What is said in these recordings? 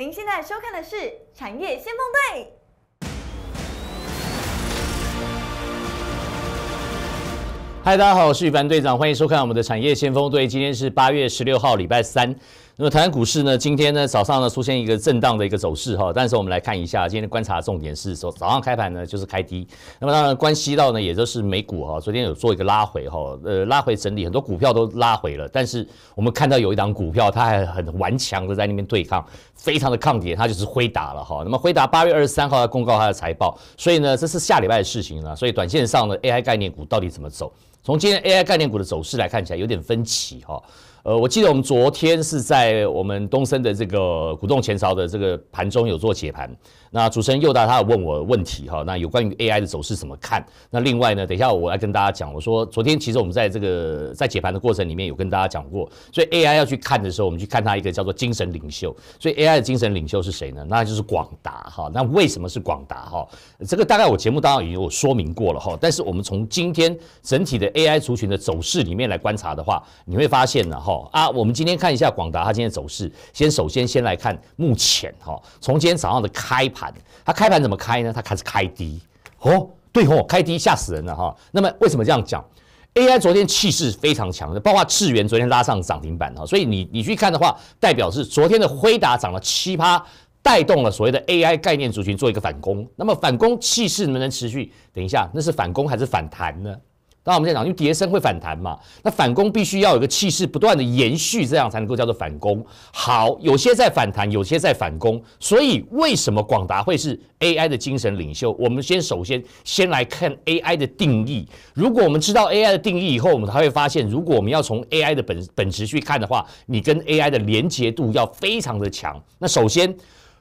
您现在收看的是《产业先锋队》。嗨，大家好，我是羽凡队长，欢迎收看我们的《产业先锋队》。今天是八月十六号，礼拜三。那么台湾股市呢，今天呢早上呢出现一个震荡的一个走势哈，但是我们来看一下，今天的观察重点是说早上开盘呢就是开低。那么当然，关系到呢也就是美股哈，昨天有做一个拉回哈，呃拉回整理，很多股票都拉回了，但是我们看到有一档股票它还很顽强的在那边对抗，非常的抗跌，它就是辉达了哈。那么辉达八月二十三号要公告它的财报，所以呢这是下礼拜的事情了。所以短线上的 AI 概念股到底怎么走？从今天 AI 概念股的走势来看起来有点分歧哈。呃，我记得我们昨天是在我们东升的这个股东前朝的这个盘中有做解盘。那主持人又答他问我问题哈，那有关于 AI 的走势怎么看？那另外呢，等一下我来跟大家讲。我说昨天其实我们在这个在解盘的过程里面有跟大家讲过，所以 AI 要去看的时候，我们去看它一个叫做精神领袖。所以 AI 的精神领袖是谁呢？那就是广达哈。那为什么是广达哈？这个大概我节目当中已经有说明过了哈。但是我们从今天整体的 AI 族群的走势里面来观察的话，你会发现呢哈啊，我们今天看一下广达它今天走势。先首先先来看目前哈，从今天早上的开。盘，它开盘怎么开呢？它开始开低哦，对哦，开低吓死人了哈。那么为什么这样讲？AI 昨天气势非常强的，包括智元昨天拉上涨停板哈。所以你你去看的话，代表是昨天的辉达涨了七趴，带动了所谓的 AI 概念族群做一个反攻。那么反攻气势能不能持续？等一下，那是反攻还是反弹呢？那我们现在讲，因为跌升会反弹嘛，那反攻必须要有个气势不断的延续，这样才能够叫做反攻。好，有些在反弹，有些在反攻，所以为什么广达会是 AI 的精神领袖？我们先首先先来看 AI 的定义。如果我们知道 AI 的定义以后，我们才会发现，如果我们要从 AI 的本本质去看的话，你跟 AI 的连结度要非常的强。那首先，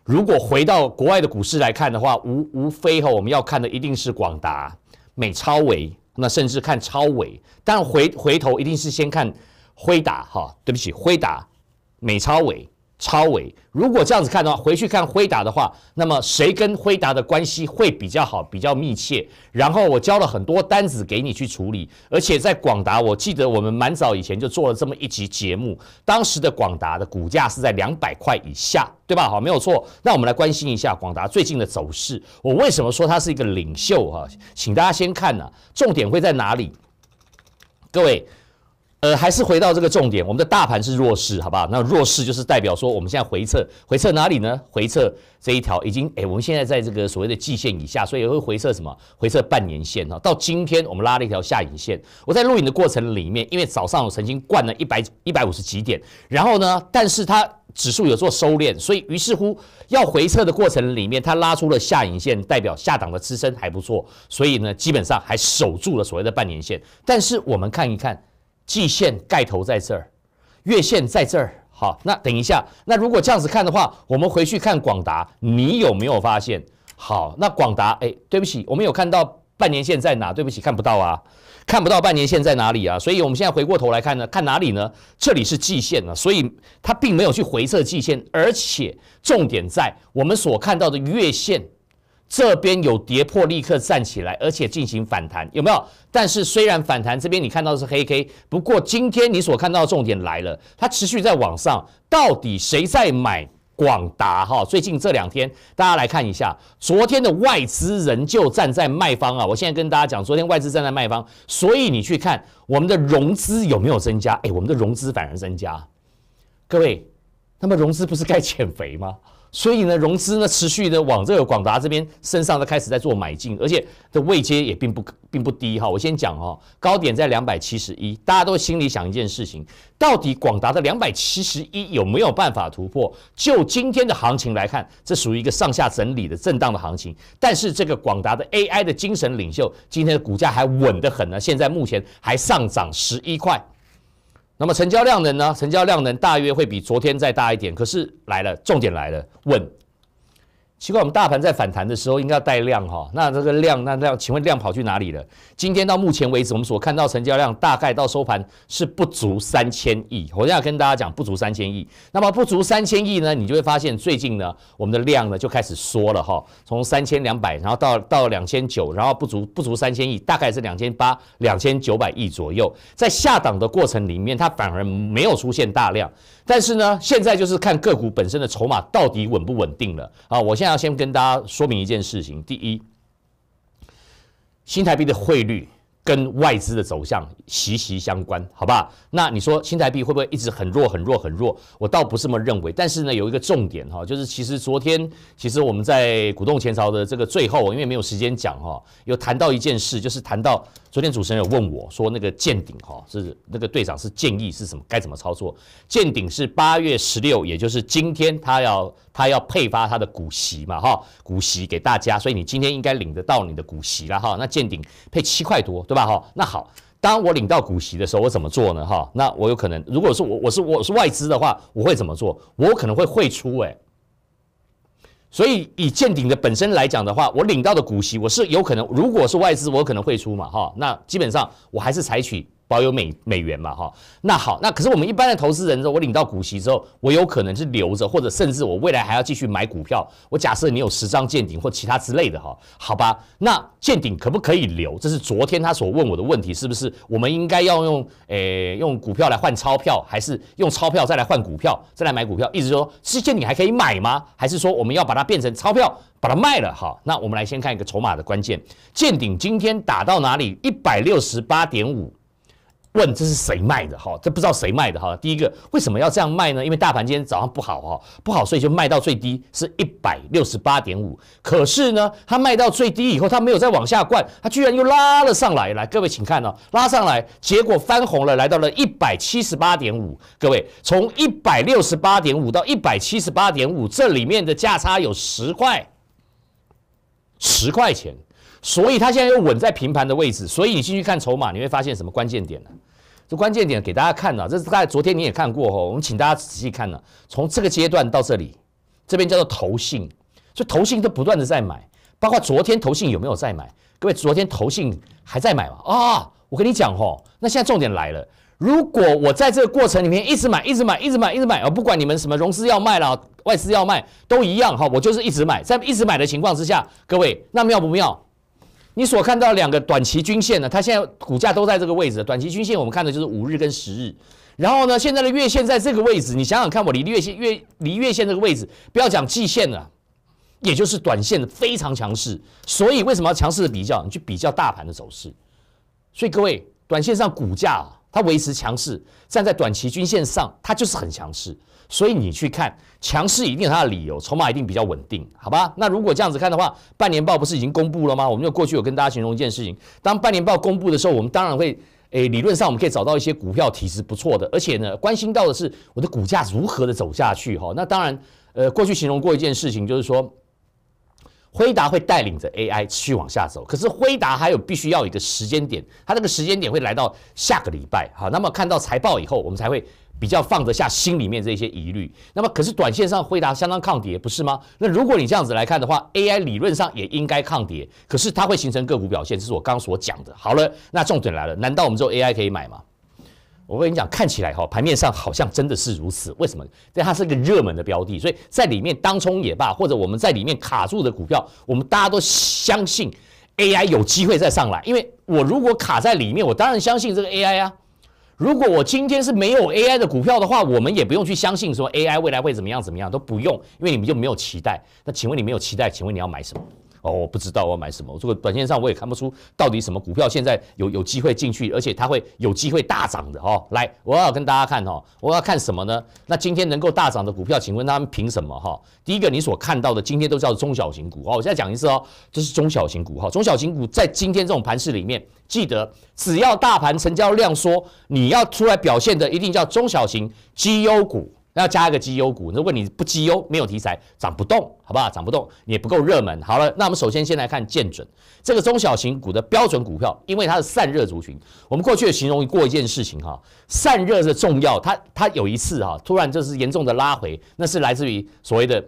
如果回到国外的股市来看的话，无无非哈，我们要看的一定是广达、美超、维。那甚至看超尾，但回回头一定是先看辉达哈，对不起，辉达美超尾。超伟，如果这样子看的话，回去看辉达的话，那么谁跟辉达的关系会比较好、比较密切？然后我交了很多单子给你去处理，而且在广达，我记得我们蛮早以前就做了这么一集节目，当时的广达的股价是在两百块以下，对吧？好，没有错。那我们来关心一下广达最近的走势。我为什么说它是一个领袖？哈，请大家先看呐，重点会在哪里？各位。呃，还是回到这个重点，我们的大盘是弱势，好不好？那弱势就是代表说，我们现在回撤，回撤哪里呢？回撤这一条已经，哎，我们现在在这个所谓的季线以下，所以会回撤什么？回撤半年线哈。到今天我们拉了一条下影线。我在录影的过程里面，因为早上我曾经灌了一百一百五十几点，然后呢，但是它指数有做收敛，所以于是乎要回撤的过程里面，它拉出了下影线，代表下档的支撑还不错，所以呢，基本上还守住了所谓的半年线。但是我们看一看。季线盖头在这儿，月线在这儿。好，那等一下，那如果这样子看的话，我们回去看广达，你有没有发现？好，那广达，哎，对不起，我们有看到半年线在哪？对不起，看不到啊，看不到半年线在哪里啊？所以我们现在回过头来看呢，看哪里呢？这里是季线呢，所以它并没有去回测季线，而且重点在我们所看到的月线。这边有跌破，立刻站起来，而且进行反弹，有没有？但是虽然反弹这边你看到的是黑 K，不过今天你所看到的重点来了，它持续在往上，到底谁在买广达？哈，最近这两天大家来看一下，昨天的外资仍旧站在卖方啊。我现在跟大家讲，昨天外资站在卖方，所以你去看我们的融资有没有增加？哎，我们的融资反而增加，各位，那么融资不是该减肥吗？所以呢，融资呢持续的往这个广达这边身上都开始在做买进，而且的位阶也并不并不低哈。我先讲哦，高点在两百七十一，大家都心里想一件事情，到底广达的两百七十一有没有办法突破？就今天的行情来看，这属于一个上下整理的震荡的行情。但是这个广达的 AI 的精神领袖，今天的股价还稳得很呢，现在目前还上涨十一块。那么成交量能呢？成交量能大约会比昨天再大一点。可是来了，重点来了，稳。奇怪，我们大盘在反弹的时候应该要带量哈，那这个量，那量，请问量跑去哪里了？今天到目前为止，我们所看到成交量大概到收盘是不足三千亿。我现在跟大家讲不足三千亿。那么不足三千亿呢？你就会发现最近呢，我们的量呢就开始缩了哈，从三千两百，然后到到两千九，然后不足不足三千亿，大概是两千八两千九百亿左右。在下档的过程里面，它反而没有出现大量，但是呢，现在就是看个股本身的筹码到底稳不稳定了啊。我现要先跟大家说明一件事情。第一，新台币的汇率跟外资的走向息息相关，好吧？那你说新台币会不会一直很弱、很弱、很弱？我倒不是这么认为。但是呢，有一个重点哈，就是其实昨天，其实我们在股动前朝的这个最后，因为没有时间讲哈，有谈到一件事，就是谈到昨天主持人有问我说，那个见顶哈，是那个队长是建议是什么？该怎么操作？见顶是八月十六，也就是今天他要。他要配发他的股息嘛，哈，股息给大家，所以你今天应该领得到你的股息了，哈。那见顶配七块多，对吧，哈？那好，当我领到股息的时候，我怎么做呢，哈？那我有可能，如果是我我是我是外资的话，我会怎么做？我可能会汇出，哎。所以以见顶的本身来讲的话，我领到的股息，我是有可能，如果是外资，我可能会出嘛，哈。那基本上我还是采取。保有美美元嘛，哈，那好，那可是我们一般的投资人说，我领到股息之后，我有可能是留着，或者甚至我未来还要继续买股票。我假设你有十张见顶或其他之类的，哈，好吧，那见顶可不可以留？这是昨天他所问我的问题，是不是？我们应该要用诶用股票来换钞票，还是用钞票再来换股票，再来买股票？意思说，是见顶还可以买吗？还是说我们要把它变成钞票，把它卖了？好，那我们来先看一个筹码的关键，见顶今天打到哪里？一百六十八点五。问这是谁卖的？哈，这不知道谁卖的哈。第一个，为什么要这样卖呢？因为大盘今天早上不好哈，不好，所以就卖到最低是一百六十八点五。可是呢，它卖到最低以后，它没有再往下灌，它居然又拉了上来。来，各位请看哦，拉上来，结果翻红了，来到了一百七十八点五。各位，从一百六十八点五到一百七十八点五，这里面的价差有十块，十块钱，所以它现在又稳在平盘的位置。所以你进去看筹码，你会发现什么关键点呢？这关键点给大家看呢，这是大概昨天你也看过哈，我们请大家仔细看呢。从这个阶段到这里，这边叫做投信，就投信都不断的在买，包括昨天投信有没有在买？各位，昨天投信还在买吗？啊，我跟你讲哈，那现在重点来了，如果我在这个过程里面一直买，一直买，一直买，一直买，哦，不管你们什么融资要卖了，外资要卖，都一样哈，我就是一直买，在一直买的情况之下，各位，那妙不妙？你所看到两个短期均线呢，它现在股价都在这个位置。短期均线我们看的就是五日跟十日，然后呢，现在的月线在这个位置，你想想看，我离月线月离月线这个位置，不要讲季线了，也就是短线的非常强势。所以为什么要强势的比较？你去比较大盘的走势。所以各位，短线上股价啊，它维持强势，站在短期均线上，它就是很强势。所以你去看强势一定有它的理由，筹码一定比较稳定，好吧？那如果这样子看的话，半年报不是已经公布了吗？我们就过去有跟大家形容一件事情，当半年报公布的时候，我们当然会，诶，理论上我们可以找到一些股票体质不错的，而且呢，关心到的是我的股价如何的走下去，哈。那当然，呃，过去形容过一件事情，就是说，辉达会带领着 AI 持续往下走，可是辉达还有必须要一个时间点，它这个时间点会来到下个礼拜，好，那么看到财报以后，我们才会。比较放得下心里面这些疑虑，那么可是短线上回答相当抗跌，不是吗？那如果你这样子来看的话，AI 理论上也应该抗跌，可是它会形成个股表现，这是我刚刚所讲的。好了，那重点来了，难道我们做 AI 可以买吗？我跟你讲，看起来哈，盘面上好像真的是如此。为什么？因为它是一个热门的标的，所以在里面当冲也罢，或者我们在里面卡住的股票，我们大家都相信 AI 有机会再上来。因为我如果卡在里面，我当然相信这个 AI 啊。如果我今天是没有 AI 的股票的话，我们也不用去相信说 AI 未来会怎么样怎么样都不用，因为你们就没有期待。那请问你没有期待，请问你要买什么？哦，我不知道我买什么。我这个短线上我也看不出到底什么股票现在有有机会进去，而且它会有机会大涨的哈。来，我要跟大家看哈，我要看什么呢？那今天能够大涨的股票，请问他们凭什么哈？第一个，你所看到的今天都叫中小型股哦。我再讲一次哦，这是中小型股哈。中小型股在今天这种盘市里面，记得只要大盘成交量说你要出来表现的，一定叫中小型绩优股。要加一个绩优股，如果你不绩优，没有题材，涨不动，好不好？涨不动，也不够热门。好了，那我们首先先来看见准这个中小型股的标准股票，因为它是散热族群。我们过去形容过一件事情哈，散热的重要，它它有一次哈，突然就是严重的拉回，那是来自于所谓的。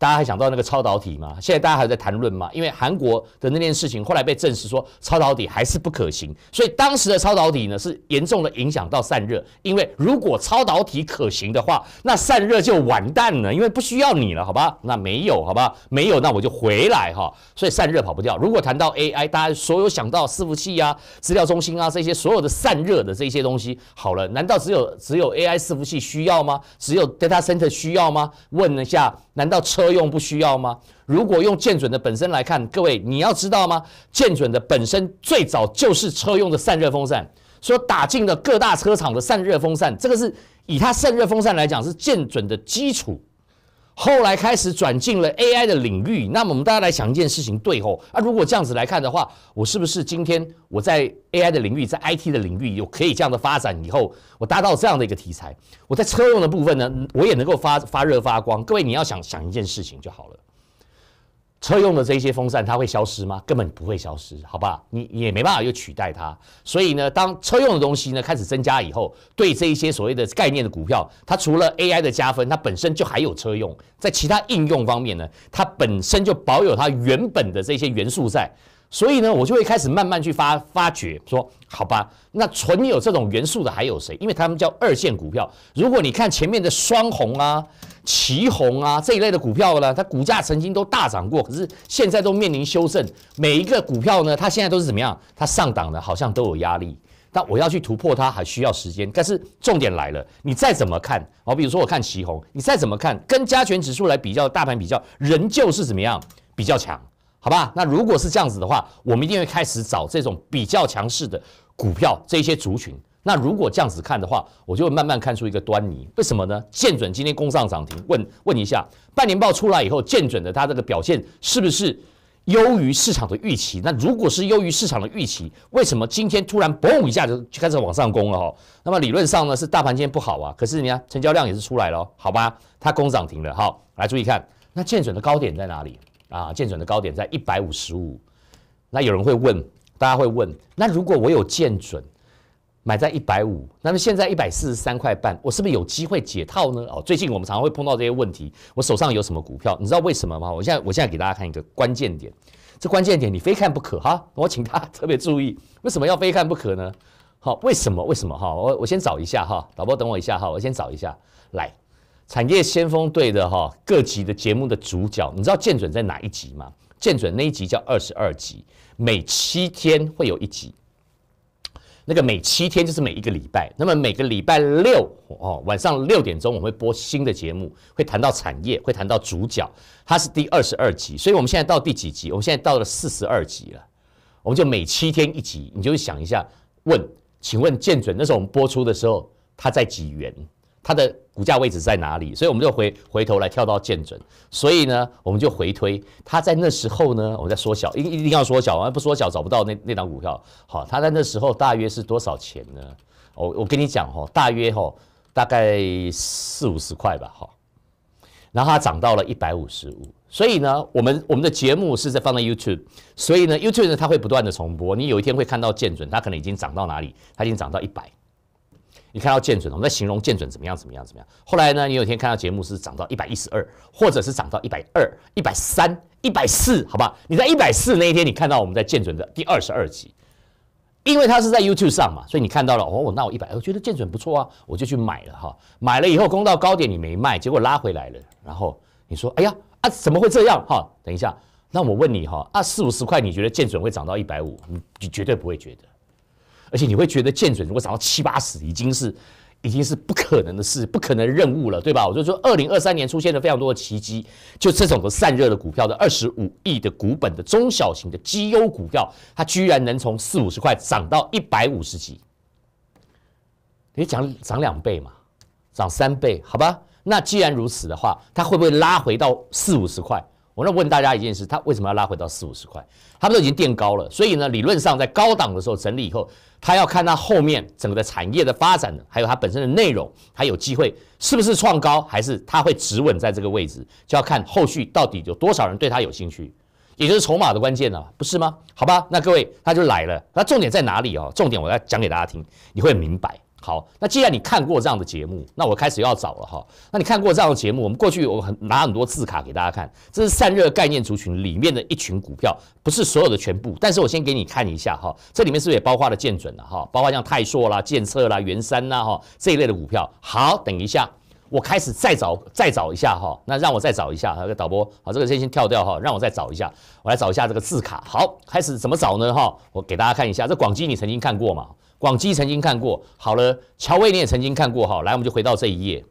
大家还想到那个超导体吗？现在大家还在谈论吗？因为韩国的那件事情后来被证实说超导体还是不可行，所以当时的超导体呢是严重的影响到散热。因为如果超导体可行的话，那散热就完蛋了，因为不需要你了，好吧？那没有，好吧？没有，那我就回来哈。所以散热跑不掉。如果谈到 AI，大家所有想到伺服器啊、资料中心啊这些所有的散热的这些东西，好了，难道只有只有 AI 伺服器需要吗？只有 data center 需要吗？问一下。难道车用不需要吗？如果用剑准的本身来看，各位你要知道吗？剑准的本身最早就是车用的散热风扇，所打进了各大车厂的散热风扇。这个是以它散热风扇来讲，是剑准的基础。后来开始转进了 AI 的领域，那么我们大家来想一件事情，对吼啊！如果这样子来看的话，我是不是今天我在 AI 的领域，在 IT 的领域有可以这样的发展以后，我达到这样的一个题材，我在车用的部分呢，我也能够发发热发光。各位你要想想一件事情就好了。车用的这些风扇，它会消失吗？根本不会消失，好吧？你也没办法又取代它。所以呢，当车用的东西呢开始增加以后，对这一些所谓的概念的股票，它除了 AI 的加分，它本身就还有车用，在其他应用方面呢，它本身就保有它原本的这些元素在。所以呢，我就会开始慢慢去发发掘，说好吧，那存有这种元素的还有谁？因为他们叫二线股票。如果你看前面的双红啊。旗宏啊这一类的股票呢，它股价曾经都大涨过，可是现在都面临修正。每一个股票呢，它现在都是怎么样？它上档的好像都有压力，但我要去突破它还需要时间。但是重点来了，你再怎么看好，比如说我看旗宏，你再怎么看，跟加权指数来比较，大盘比较，仍旧是怎么样比较强？好吧？那如果是这样子的话，我们一定会开始找这种比较强势的股票这些族群。那如果这样子看的话，我就慢慢看出一个端倪。为什么呢？剑准今天攻上涨停，问问一下，半年报出来以后，剑准的它这个表现是不是优于市场的预期？那如果是优于市场的预期，为什么今天突然嘣一下就就开始往上攻了？哈，那么理论上呢是大盘今天不好啊，可是你看成交量也是出来了，好吧？它攻涨停了，好，来注意看，那剑准的高点在哪里啊？剑准的高点在一百五十五。那有人会问，大家会问，那如果我有剑准？买在一百五，那么现在一百四十三块半，我是不是有机会解套呢？哦，最近我们常常会碰到这些问题。我手上有什么股票？你知道为什么吗？我现在我现在给大家看一个关键点，这关键点你非看不可哈。我请大家特别注意，为什么要非看不可呢？好，为什么？为什么哈？我我先找一下哈，导播等我一下哈，我先找一下来。产业先锋队的哈，各级的节目的主角，你知道建准在哪一集吗？建准那一集叫二十二集，每七天会有一集。那个每七天就是每一个礼拜，那么每个礼拜六哦晚上六点钟我会播新的节目，会谈到产业，会谈到主角，它是第二十二集，所以我们现在到第几集？我们现在到了四十二集了，我们就每七天一集，你就会想一下，问，请问建准那时候我们播出的时候他在几元？它的股价位置在哪里？所以我们就回回头来跳到见准。所以呢，我们就回推它在那时候呢，我们在缩小，一一定要缩小，要不缩小找不到那那档股票。好，它在那时候大约是多少钱呢？我我跟你讲哦，大约哦，大概四五十块吧。哈，然后它涨到了一百五十五。所以呢，我们我们的节目是在放在 YouTube，所以呢，YouTube 呢，它会不断的重播。你有一天会看到见准，它可能已经涨到哪里？它已经涨到一百。你看到剑准我们在形容剑准怎么样怎么样怎么样。后来呢，你有一天看到节目是涨到一百一十二，或者是涨到一百二、一百三、一百四，好吧？你在一百四那一天，你看到我们在剑准的第二十二集，因为它是在 YouTube 上嘛，所以你看到了，哦，那我一百二觉得剑准不错啊，我就去买了哈。买了以后攻到高点，你没卖，结果拉回来了，然后你说，哎呀，啊怎么会这样？哈，等一下，那我问你哈，啊，四五十块你觉得剑准会涨到一百五？你绝对不会觉得。而且你会觉得见准如果涨到七八十，已经是，已经是不可能的事，不可能任务了，对吧？我就说二零二三年出现了非常多的奇迹，就这种的散热的股票的二十五亿的股本的中小型的绩优股票，它居然能从四五十块涨到一百五十几，你讲涨两倍嘛，涨三倍好吧？那既然如此的话，它会不会拉回到四五十块？我要问大家一件事，它为什么要拉回到四五十块？他们都已经垫高了，所以呢，理论上在高档的时候整理以后，它要看它后面整个的产业的发展呢，还有它本身的内容，还有机会是不是创高，还是它会止稳在这个位置，就要看后续到底有多少人对它有兴趣，也就是筹码的关键了，不是吗？好吧，那各位，他就来了，那重点在哪里哦？重点我要讲给大家听，你会明白。好，那既然你看过这样的节目，那我开始要找了哈。那你看过这样的节目，我们过去我很拿很多字卡给大家看，这是散热概念族群里面的一群股票，不是所有的全部，但是我先给你看一下哈，这里面是不是也包括了建准了哈，包括像泰硕啦、建策啦、元山啦哈这一类的股票。好，等一下，我开始再找再找一下哈，那让我再找一下个导播，好，这个先先跳掉哈，让我再找一下，我来找一下这个字卡。好，开始怎么找呢哈？我给大家看一下，这广基你曾经看过吗？广基曾经看过，好了，乔威你也曾经看过哈，来我们就回到这一页。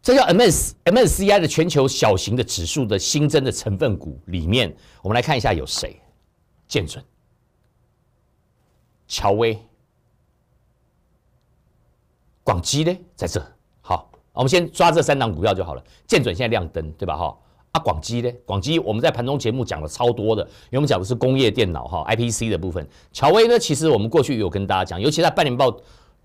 这叫 M S M S C I 的全球小型的指数的新增的成分股里面，我们来看一下有谁，建准、乔威、广基呢？在这好，我们先抓这三档股票就好了。建准现在亮灯对吧？哈。啊，广基呢？广基我们在盘中节目讲了超多的，因为我们讲的是工业电脑哈，IPC 的部分。乔威呢？其实我们过去有跟大家讲，尤其在半年报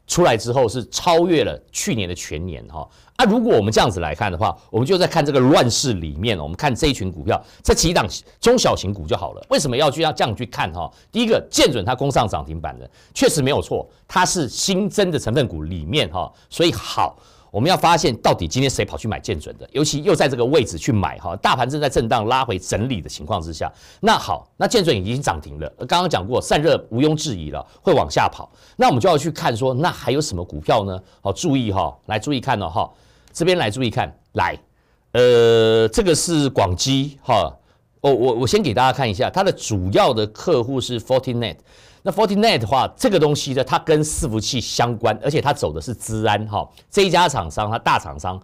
出来之后，是超越了去年的全年哈。啊，如果我们这样子来看的话，我们就在看这个乱世里面，我们看这一群股票，这几档中小型股就好了。为什么要去要这样去看哈？第一个，见准它攻上涨停板的，确实没有错，它是新增的成分股里面哈，所以好。我们要发现到底今天谁跑去买剑准的，尤其又在这个位置去买哈，大盘正在震荡拉回整理的情况之下，那好，那剑准已经涨停了，刚刚讲过散热毋庸置疑了，会往下跑，那我们就要去看说那还有什么股票呢？好，注意哈，来注意看哦哈，这边来注意看，来，呃，这个是广基哈。我我我先给大家看一下，它的主要的客户是 Fortinet。那 Fortinet 的话，这个东西呢，它跟伺服器相关，而且它走的是资安哈。这一家厂商，它大厂商。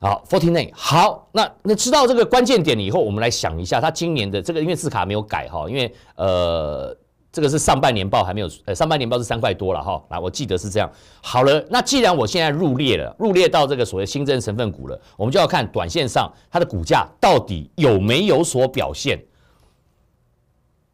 好，Fortinet。好，那那知道这个关键点以后，我们来想一下，它今年的这个因为字卡没有改哈，因为呃。这个是上半年报还没有，呃，上半年报是三块多了哈。来，我记得是这样。好了，那既然我现在入列了，入列到这个所谓新增成分股了，我们就要看短线上它的股价到底有没有所表现。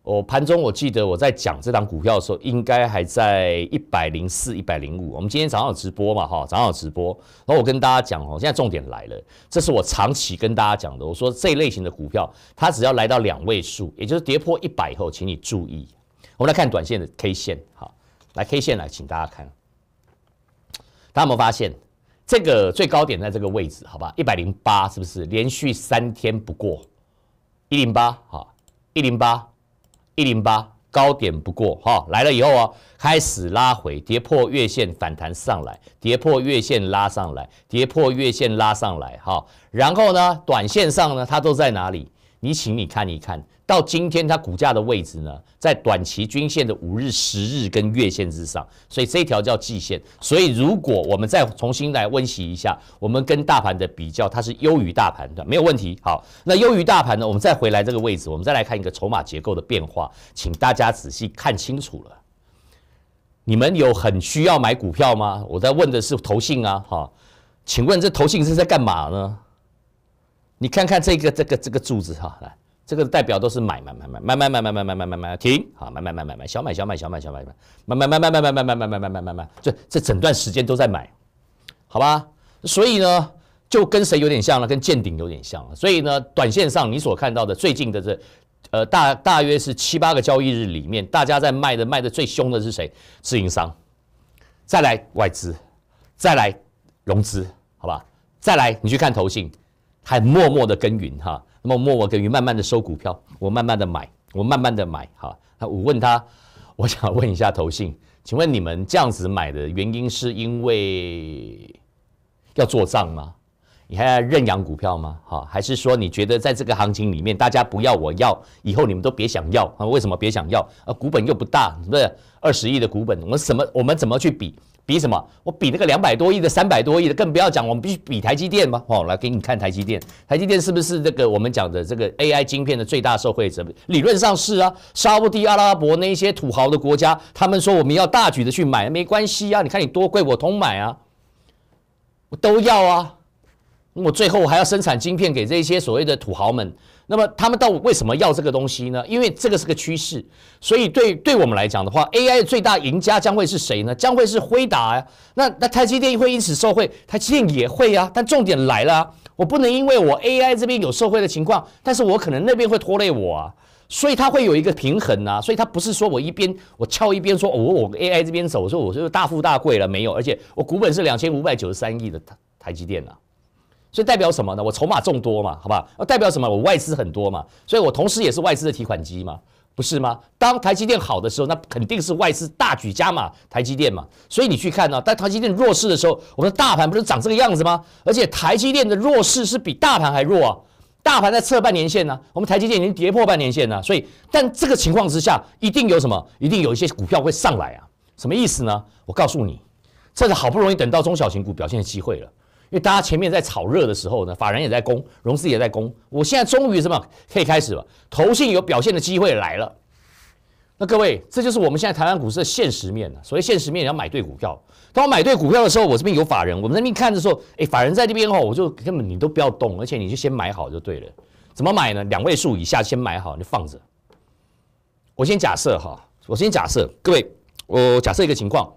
我盘中我记得我在讲这档股票的时候，应该还在一百零四、一百零五。我们今天早上有直播嘛？哈，早上有直播。然后我跟大家讲哦，现在重点来了，这是我长期跟大家讲的，我说这类型的股票，它只要来到两位数，也就是跌破一百以后，请你注意。我们来看短线的 K 线，好，来 K 线来，请大家看，大家有没有发现这个最高点在这个位置？好吧，一百零八是不是连续三天不过一零八？好，一零八，一零八，高点不过，哈，来了以后啊，开始拉回，跌破月线反弹上来，跌破月线拉上来，跌破月线拉上来，哈，然后呢，短线上呢，它都在哪里？你请你看一看，到今天它股价的位置呢，在短期均线的五日、十日跟月线之上，所以这一条叫季线。所以如果我们再重新来温习一下，我们跟大盘的比较，它是优于大盘的，没有问题。好，那优于大盘呢？我们再回来这个位置，我们再来看一个筹码结构的变化，请大家仔细看清楚了。你们有很需要买股票吗？我在问的是投信啊，哈，请问这投信是在干嘛呢？你看看这个这个这个柱子哈，来，这个代表都是买买买买买买买买买买买买停，好买买买买买小买小买小买小买买买买买买买买买买买买买，这这整段时间都在买，好吧？所以呢，就跟谁有点像了？跟见顶有点像了。所以呢，短线上你所看到的最近的这，呃，大大约是七八个交易日里面，大家在卖的卖的最凶的是谁？自营商，再来外资，再来融资，好吧？再来你去看投信，还默默的耕耘哈，那么默默耕耘，慢慢的收股票，我慢慢的买，我慢慢的买哈。我问他，我想问一下投信，请问你们这样子买的原因是因为要做账吗？你还要认养股票吗？哈，还是说你觉得在这个行情里面，大家不要，我要以后你们都别想要啊？为什么别想要啊？股本又不大，对不对？二十亿的股本？我们什么？我们怎么去比？比什么？我比那个两百多亿的、三百多亿的，更不要讲。我们必须比台积电吗？哦，来给你看台积电。台积电是不是这个我们讲的这个 AI 晶片的最大受惠者？理论上是啊。沙地阿拉伯那些土豪的国家，他们说我们要大举的去买，没关系啊。你看你多贵，我通买啊，我都要啊。我最后我还要生产晶片给这些所谓的土豪们。那么他们到底为什么要这个东西呢？因为这个是个趋势，所以对对我们来讲的话，AI 最大赢家将会是谁呢？将会是辉达呀。那那台积电会因此受惠，台积电也会啊。但重点来了，我不能因为我 AI 这边有受惠的情况，但是我可能那边会拖累我啊。所以它会有一个平衡啊，所以它不是说我一边我翘一边说哦，我 AI 这边走，我说我就大富大贵了没有？而且我股本是两千五百九十三亿的台台积电啊。所以代表什么呢？我筹码众多嘛，好吧？那代表什么？我外资很多嘛，所以我同时也是外资的提款机嘛，不是吗？当台积电好的时候，那肯定是外资大举加码台积电嘛。所以你去看呢，在台积电弱势的时候，我们的大盘不是长这个样子吗？而且台积电的弱势是比大盘还弱啊。大盘在测半年线呢，我们台积电已经跌破半年线了。所以，但这个情况之下，一定有什么？一定有一些股票会上来啊？什么意思呢？我告诉你，这是好不容易等到中小型股表现的机会了。因为大家前面在炒热的时候呢，法人也在攻，融资也在攻。我现在终于什么可以开始了，投信有表现的机会来了。那各位，这就是我们现在台湾股市的现实面了。所谓现实面，你要买对股票。当我买对股票的时候，我这边有法人，我们那边看时候，哎，法人在这边哦，我就根本你都不要动，而且你就先买好就对了。怎么买呢？两位数以下先买好，就放着。我先假设哈，我先假设，各位，我假设一个情况，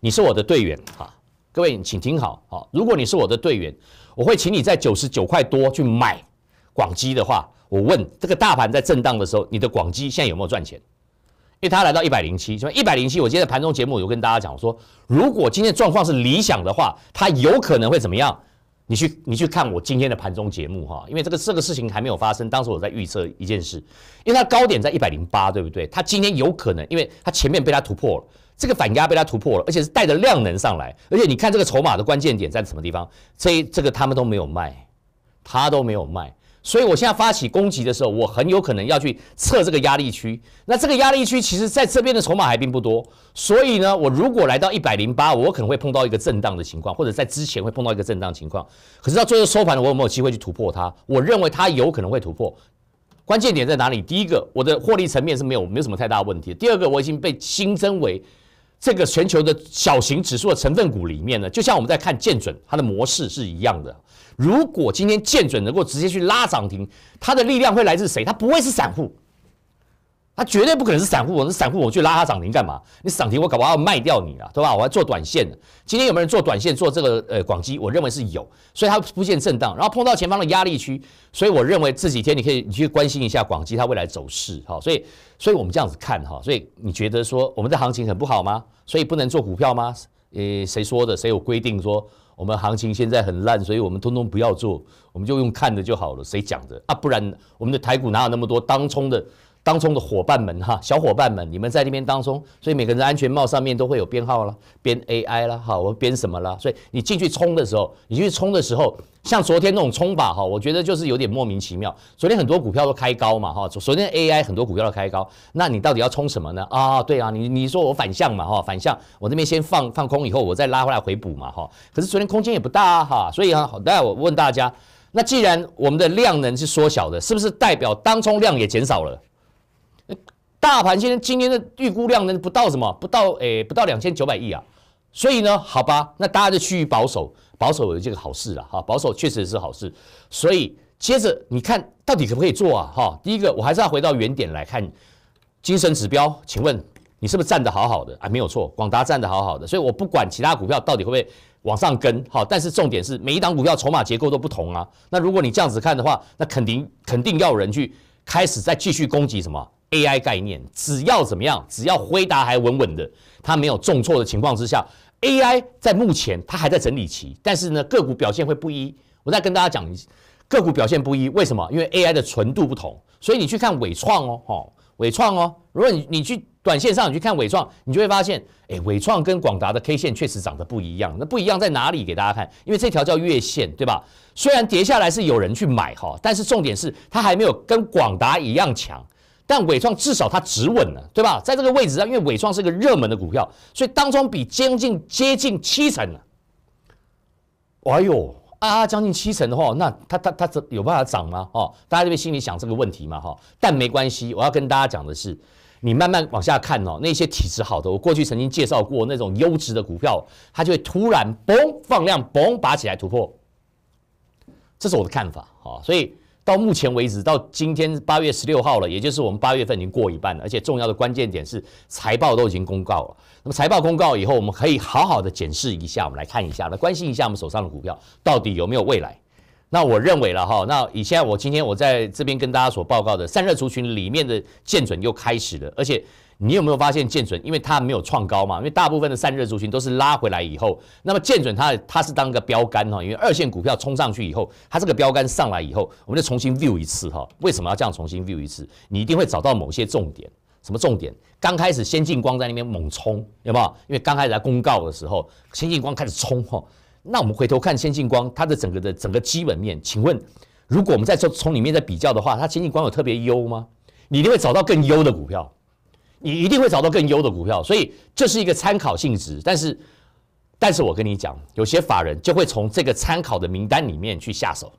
你是我的队员哈。各位，请听好，好，如果你是我的队员，我会请你在九十九块多去买广基的话，我问这个大盘在震荡的时候，你的广基现在有没有赚钱？因为它来到一百零七，什么一百零七？我今天盘中节目有跟大家讲，我说如果今天状况是理想的话，它有可能会怎么样？你去你去看我今天的盘中节目哈，因为这个这个事情还没有发生，当时我在预测一件事，因为它高点在一百零八，对不对？它今天有可能，因为它前面被它突破了。这个反压被它突破了，而且是带着量能上来。而且你看这个筹码的关键点在什么地方？这这个他们都没有卖，他都没有卖。所以我现在发起攻击的时候，我很有可能要去测这个压力区。那这个压力区其实在这边的筹码还并不多。所以呢，我如果来到一百零八，我可能会碰到一个震荡的情况，或者在之前会碰到一个震荡情况。可是到最后收盘了，我有没有机会去突破它？我认为它有可能会突破。关键点在哪里？第一个，我的获利层面是没有没有什么太大问题。第二个，我已经被新增为。这个全球的小型指数的成分股里面呢，就像我们在看建准，它的模式是一样的。如果今天建准能够直接去拉涨停，它的力量会来自谁？它不会是散户。他绝对不可能是散户，我是散户，我去拉它涨停干嘛？你涨停，我搞不好要卖掉你了，对吧？我要做短线的。今天有没有人做短线做这个？呃，广基我认为是有，所以它出现震荡，然后碰到前方的压力区，所以我认为这几天你可以你去关心一下广基它未来走势。哈。所以所以我们这样子看哈，所以你觉得说我们的行情很不好吗？所以不能做股票吗？呃，谁说的？谁有规定说我们行情现在很烂，所以我们通通不要做？我们就用看的就好了。谁讲的？啊，不然我们的台股哪有那么多当冲的？当中的伙伴们哈，小伙伴们，你们在那边当中，所以每个人的安全帽上面都会有编号了，编 AI 啦哈，我编什么了？所以你进去冲的时候，你去冲的时候，像昨天那种冲法哈，我觉得就是有点莫名其妙。昨天很多股票都开高嘛哈，昨天 AI 很多股票都开高，那你到底要冲什么呢？啊，对啊，你你说我反向嘛哈，反向，我那边先放放空以后，我再拉回来回补嘛哈。可是昨天空间也不大哈，所以啊，好，那我问大家，那既然我们的量能是缩小的，是不是代表当冲量也减少了？大盘现在今天的预估量呢，不到什么？不到诶，不到两千九百亿啊。所以呢，好吧，那大家就趋于保守。保守有一个好事了哈，保守确实是好事。所以接着你看到底可不可以做啊？哈，第一个，我还是要回到原点来看精神指标。请问你是不是站的好好的啊？没有错，广达站的好好的。所以我不管其他股票到底会不会往上跟，好，但是重点是每一档股票筹码结构都不同啊。那如果你这样子看的话，那肯定肯定要人去开始再继续攻击什么？AI 概念只要怎么样？只要回答还稳稳的，它没有重挫的情况之下，AI 在目前它还在整理期。但是呢，个股表现会不一。我再跟大家讲，个股表现不一，为什么？因为 AI 的纯度不同。所以你去看伟创哦，哈，伟创哦。如果你你去短线上你去看伟创，你就会发现，哎，伟创跟广达的 K 线确实长得不一样。那不一样在哪里？给大家看，因为这条叫月线，对吧？虽然跌下来是有人去买哈，但是重点是它还没有跟广达一样强。但伟创至少它止稳了，对吧？在这个位置上，因为伟创是个热门的股票，所以当中比将近接近七成了。哎呦啊，将近七成的话，那它它它有办法涨吗？哦，大家这边心里想这个问题嘛，哈。但没关系，我要跟大家讲的是，你慢慢往下看哦，那些体质好的，我过去曾经介绍过那种优质的股票，它就会突然嘣放量，嘣拔起来突破。这是我的看法，哈，所以。到目前为止，到今天八月十六号了，也就是我们八月份已经过一半了，而且重要的关键点是财报都已经公告了。那么财报公告以后，我们可以好好的检视一下，我们来看一下，来关心一下我们手上的股票到底有没有未来。那我认为了哈，那以现在我今天我在这边跟大家所报告的散热族群里面的见准又开始了，而且。你有没有发现，建准因为它没有创高嘛？因为大部分的散热族群都是拉回来以后，那么建准它它是当个标杆哈，因为二线股票冲上去以后，它这个标杆上来以后，我们就重新 view 一次哈。为什么要这样重新 view 一次？你一定会找到某些重点，什么重点？刚开始先进光在那边猛冲，有没有？因为刚开始在公告的时候，先进光开始冲哈。那我们回头看先进光它的整个的整个基本面，请问，如果我们再从从里面再比较的话，它先进光有特别优吗？你一定会找到更优的股票。你一定会找到更优的股票，所以这是一个参考性质。但是，但是我跟你讲，有些法人就会从这个参考的名单里面去下手，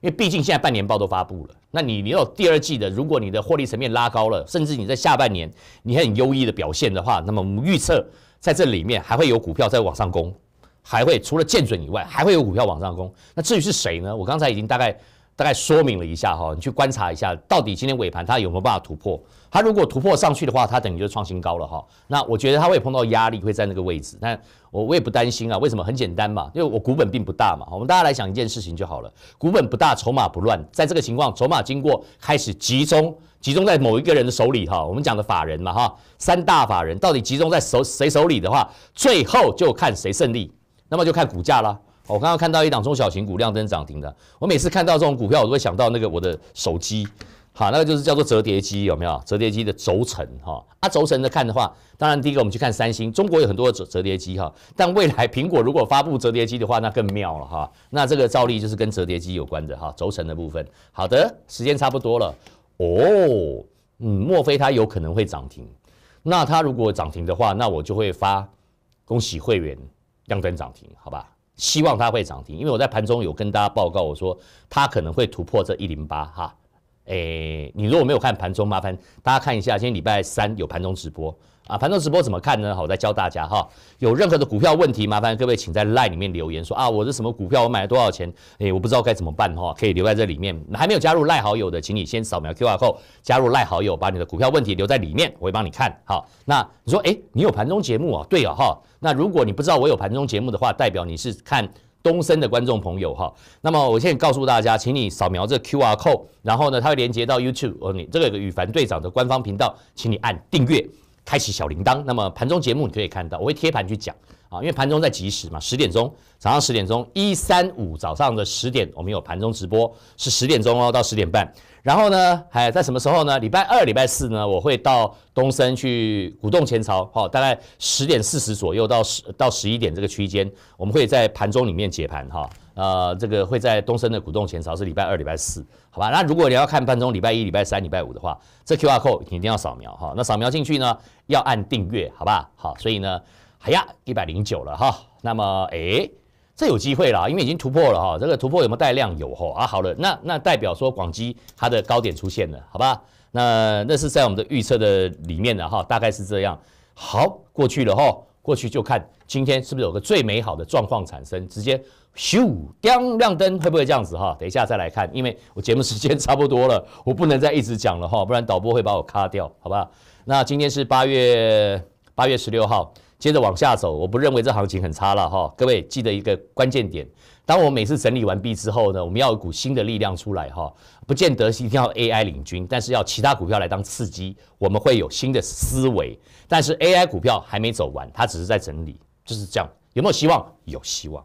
因为毕竟现在半年报都发布了，那你你有第二季的，如果你的获利层面拉高了，甚至你在下半年你很优异的表现的话，那么我们预测在这里面还会有股票在往上攻，还会除了建准以外，还会有股票往上攻。那至于是谁呢？我刚才已经大概。大概说明了一下哈，你去观察一下，到底今天尾盘它有没有办法突破？它如果突破上去的话，它等于就创新高了哈。那我觉得它会碰到压力，会在那个位置。但我我也不担心啊，为什么？很简单嘛，因为我股本并不大嘛。我们大家来想一件事情就好了，股本不大，筹码不乱，在这个情况，筹码经过开始集中，集中在某一个人的手里哈。我们讲的法人嘛哈，三大法人到底集中在手谁手里的话，最后就看谁胜利，那么就看股价了。我刚刚看到一档中小型股亮灯涨停的。我每次看到这种股票，我都会想到那个我的手机，好，那个就是叫做折叠机，有没有？折叠机的轴承，哈，啊，轴承的看的话，当然第一个我们去看三星，中国有很多折折叠机，哈，但未来苹果如果发布折叠机的话，那更妙了，哈，那这个照例就是跟折叠机有关的，哈，轴承的部分。好的，时间差不多了，哦，嗯，莫非它有可能会涨停？那它如果涨停的话，那我就会发恭喜会员亮灯涨停，好吧？希望它会涨停，因为我在盘中有跟大家报告，我说它可能会突破这一零八哈。诶，你如果没有看盘中，麻烦大家看一下，今天礼拜三有盘中直播。啊，盘中直播怎么看呢？好，我再教大家哈。有任何的股票问题，麻烦各位请在赖里面留言说啊，我是什么股票，我买了多少钱？哎，我不知道该怎么办哈，可以留在这里面。还没有加入赖好友的，请你先扫描 QR code 加入赖好友，把你的股票问题留在里面，我会帮你看。好，那你说哎，你有盘中节目啊？对啊哈。那如果你不知道我有盘中节目的话，代表你是看东升的观众朋友哈。那么我现在告诉大家，请你扫描这 QR code，然后呢，它会连接到 YouTube。你这个有个羽凡队长的官方频道，请你按订阅。开启小铃铛，那么盘中节目你可以看到，我会贴盘去讲啊，因为盘中在即时嘛，十点钟，早上十点钟，一三五早上的十点，我们有盘中直播，是十点钟哦，到十点半，然后呢，还在什么时候呢？礼拜二、礼拜四呢，我会到东森去鼓动前朝，好，大概十点四十左右到十到十一点这个区间，我们会在盘中里面解盘哈。呃，这个会在东升的股东前朝是礼拜二、礼拜四，好吧？那如果你要看盘中礼拜一、礼拜三、礼拜五的话，这 Q R Code 你一定要扫描哈。那扫描进去呢，要按订阅，好吧？好，所以呢，哎呀，一百零九了哈。那么，哎，这有机会了，因为已经突破了哈。这个突破有没有带量？有吼啊，好了，那那代表说广基它的高点出现了，好吧？那那是在我们的预测的里面的哈，大概是这样。好，过去了哈。过去就看今天是不是有个最美好的状况产生，直接咻亮亮灯会不会这样子哈？等一下再来看，因为我节目时间差不多了，我不能再一直讲了哈，不然导播会把我卡掉，好吧？那今天是八月八月十六号。接着往下走，我不认为这行情很差了哈。各位记得一个关键点，当我每次整理完毕之后呢，我们要有股新的力量出来哈。不见得一定要 AI 领军，但是要其他股票来当刺激，我们会有新的思维。但是 AI 股票还没走完，它只是在整理，就是这样。有没有希望？有希望。